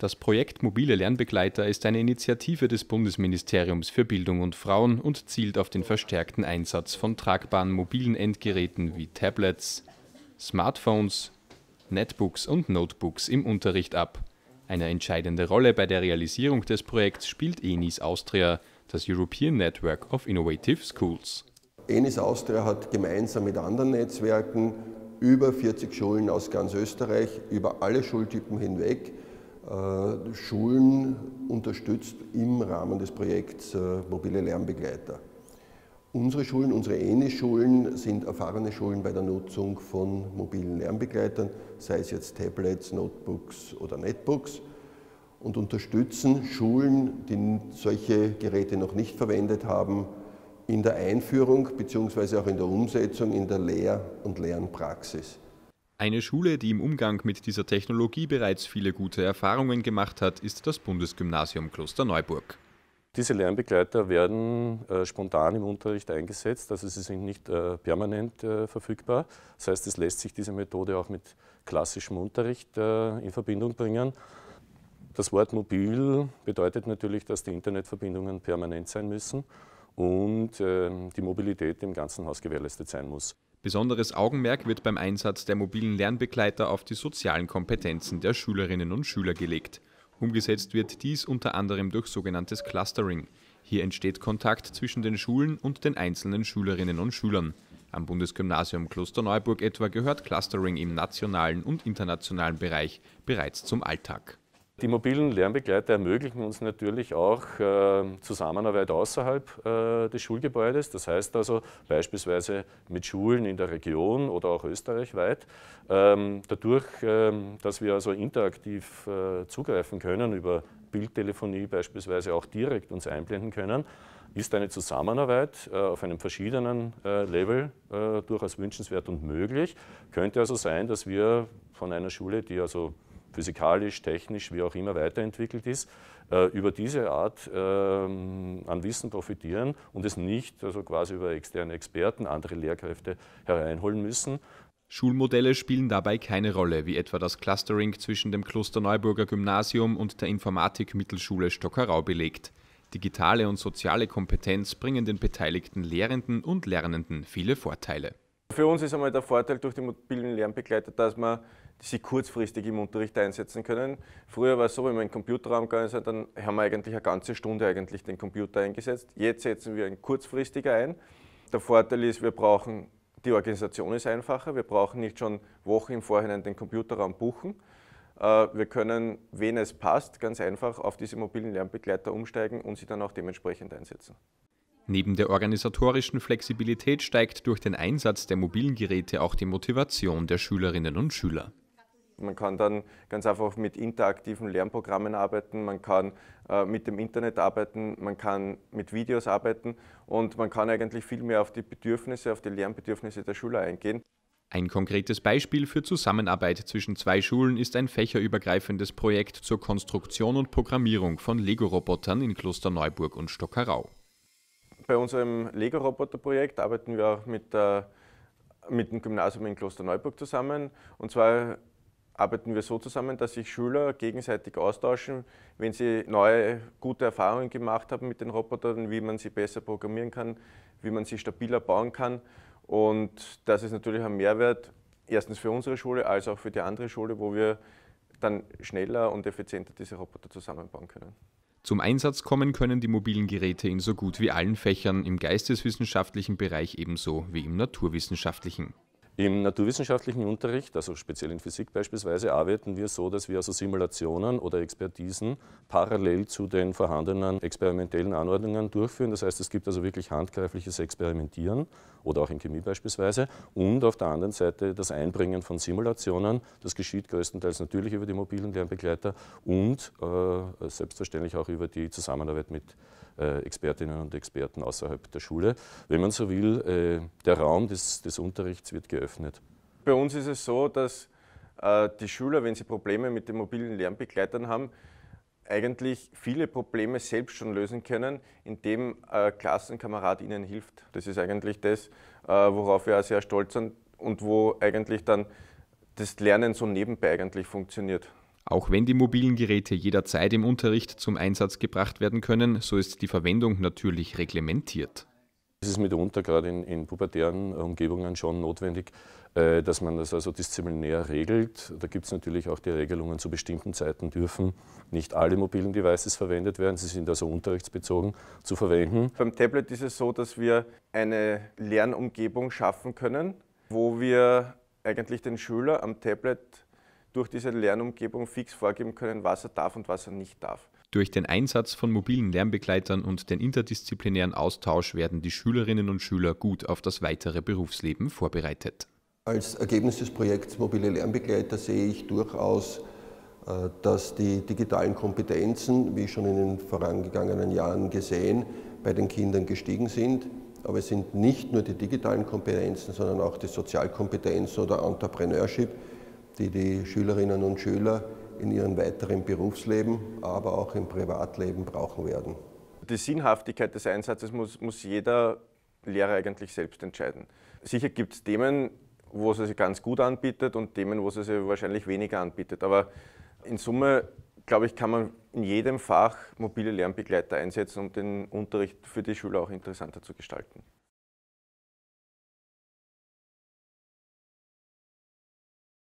Das Projekt Mobile Lernbegleiter ist eine Initiative des Bundesministeriums für Bildung und Frauen und zielt auf den verstärkten Einsatz von tragbaren mobilen Endgeräten wie Tablets, Smartphones, Netbooks und Notebooks im Unterricht ab. Eine entscheidende Rolle bei der Realisierung des Projekts spielt ENIS Austria, das European Network of Innovative Schools. ENIS Austria hat gemeinsam mit anderen Netzwerken über 40 Schulen aus ganz Österreich, über alle Schultypen hinweg, äh, Schulen unterstützt im Rahmen des Projekts äh, Mobile Lernbegleiter. Unsere Schulen, unsere ENI-Schulen sind erfahrene Schulen bei der Nutzung von mobilen Lernbegleitern, sei es jetzt Tablets, Notebooks oder Netbooks, und unterstützen Schulen, die solche Geräte noch nicht verwendet haben, in der Einführung bzw. auch in der Umsetzung in der Lehr- und Lernpraxis. Eine Schule, die im Umgang mit dieser Technologie bereits viele gute Erfahrungen gemacht hat, ist das Bundesgymnasium Klosterneuburg. Diese Lernbegleiter werden äh, spontan im Unterricht eingesetzt, also sie sind nicht äh, permanent äh, verfügbar. Das heißt, es lässt sich diese Methode auch mit klassischem Unterricht äh, in Verbindung bringen. Das Wort mobil bedeutet natürlich, dass die Internetverbindungen permanent sein müssen und ähm, die Mobilität im ganzen Haus gewährleistet sein muss. Besonderes Augenmerk wird beim Einsatz der mobilen Lernbegleiter auf die sozialen Kompetenzen der Schülerinnen und Schüler gelegt. Umgesetzt wird dies unter anderem durch sogenanntes Clustering. Hier entsteht Kontakt zwischen den Schulen und den einzelnen Schülerinnen und Schülern. Am Bundesgymnasium Klosterneuburg etwa gehört Clustering im nationalen und internationalen Bereich bereits zum Alltag. Die mobilen Lernbegleiter ermöglichen uns natürlich auch äh, Zusammenarbeit außerhalb äh, des Schulgebäudes. Das heißt also beispielsweise mit Schulen in der Region oder auch österreichweit. Ähm, dadurch, ähm, dass wir also interaktiv äh, zugreifen können über Bildtelefonie beispielsweise auch direkt uns einblenden können, ist eine Zusammenarbeit äh, auf einem verschiedenen äh, Level äh, durchaus wünschenswert und möglich. Könnte also sein, dass wir von einer Schule, die also physikalisch, technisch, wie auch immer weiterentwickelt ist, äh, über diese Art ähm, an Wissen profitieren und es nicht also quasi über externe Experten, andere Lehrkräfte hereinholen müssen. Schulmodelle spielen dabei keine Rolle, wie etwa das Clustering zwischen dem Klosterneuburger Gymnasium und der Informatik-Mittelschule Stockerau belegt. Digitale und soziale Kompetenz bringen den beteiligten Lehrenden und Lernenden viele Vorteile. Für uns ist einmal der Vorteil durch die mobilen Lernbegleiter, dass man die sie kurzfristig im Unterricht einsetzen können. Früher war es so, wenn wir in den Computerraum gegangen sind, dann haben wir eigentlich eine ganze Stunde eigentlich den Computer eingesetzt. Jetzt setzen wir ihn kurzfristiger ein. Der Vorteil ist, wir brauchen, die Organisation ist einfacher, wir brauchen nicht schon Wochen im Vorhinein den Computerraum buchen. Äh, wir können, wenn es passt, ganz einfach auf diese mobilen Lernbegleiter umsteigen und sie dann auch dementsprechend einsetzen. Neben der organisatorischen Flexibilität steigt durch den Einsatz der mobilen Geräte auch die Motivation der Schülerinnen und Schüler. Man kann dann ganz einfach mit interaktiven Lernprogrammen arbeiten, man kann äh, mit dem Internet arbeiten, man kann mit Videos arbeiten und man kann eigentlich viel mehr auf die Bedürfnisse, auf die Lernbedürfnisse der Schüler eingehen. Ein konkretes Beispiel für Zusammenarbeit zwischen zwei Schulen ist ein fächerübergreifendes Projekt zur Konstruktion und Programmierung von Lego-Robotern in Klosterneuburg und Stockerau. Bei unserem Lego-Roboter-Projekt arbeiten wir auch mit, äh, mit dem Gymnasium in Klosterneuburg zusammen. Und zwar arbeiten wir so zusammen, dass sich Schüler gegenseitig austauschen, wenn sie neue gute Erfahrungen gemacht haben mit den Robotern, wie man sie besser programmieren kann, wie man sie stabiler bauen kann. Und das ist natürlich ein Mehrwert, erstens für unsere Schule, als auch für die andere Schule, wo wir dann schneller und effizienter diese Roboter zusammenbauen können. Zum Einsatz kommen können die mobilen Geräte in so gut wie allen Fächern, im geisteswissenschaftlichen Bereich ebenso wie im naturwissenschaftlichen. Im naturwissenschaftlichen Unterricht, also speziell in Physik beispielsweise, arbeiten wir so, dass wir also Simulationen oder Expertisen parallel zu den vorhandenen experimentellen Anordnungen durchführen. Das heißt, es gibt also wirklich handgreifliches Experimentieren oder auch in Chemie beispielsweise und auf der anderen Seite das Einbringen von Simulationen. Das geschieht größtenteils natürlich über die mobilen Lernbegleiter und äh, selbstverständlich auch über die Zusammenarbeit mit äh, Expertinnen und Experten außerhalb der Schule. Wenn man so will, äh, der Raum des, des Unterrichts wird geöffnet. Bei uns ist es so, dass äh, die Schüler, wenn sie Probleme mit den mobilen Lernbegleitern haben, eigentlich viele Probleme selbst schon lösen können, indem ein Klassenkamerad ihnen hilft. Das ist eigentlich das, worauf wir auch sehr stolz sind und wo eigentlich dann das Lernen so nebenbei eigentlich funktioniert. Auch wenn die mobilen Geräte jederzeit im Unterricht zum Einsatz gebracht werden können, so ist die Verwendung natürlich reglementiert. Es ist mitunter gerade in, in, pubertären Umgebungen schon notwendig, äh, dass man das also disziplinär regelt. Da gibt es natürlich auch die Regelungen, zu bestimmten Zeiten dürfen nicht alle mobilen Devices verwendet werden. Sie sind also unterrichtsbezogen zu verwenden. Beim Tablet ist es so, dass wir eine Lernumgebung schaffen können, wo wir eigentlich den Schüler am Tablet durch diese Lernumgebung fix vorgeben können, was er darf und was er nicht darf. Durch den Einsatz von mobilen Lernbegleitern und den interdisziplinären Austausch werden die Schülerinnen und Schüler gut auf das weitere Berufsleben vorbereitet. Als Ergebnis des Projekts Mobile Lernbegleiter sehe ich durchaus, äh, dass die digitalen Kompetenzen, wie schon in den vorangegangenen Jahren gesehen, bei den Kindern gestiegen sind. Aber es sind nicht nur die digitalen Kompetenzen, sondern auch die Sozialkompetenzen oder Entrepreneurship, die die Schülerinnen und Schüler in ihrem weiteren Berufsleben, aber auch im Privatleben brauchen werden. Die Sinnhaftigkeit des Einsatzes muss, muss jeder Lehrer eigentlich selbst entscheiden. Sicher gibt es Themen, wo es sich ganz gut anbietet und Themen, wo es sich wahrscheinlich weniger anbietet. Aber in Summe, glaube ich, kann man in jedem Fach mobile Lernbegleiter einsetzen, um den Unterricht für die Schüler auch interessanter zu gestalten.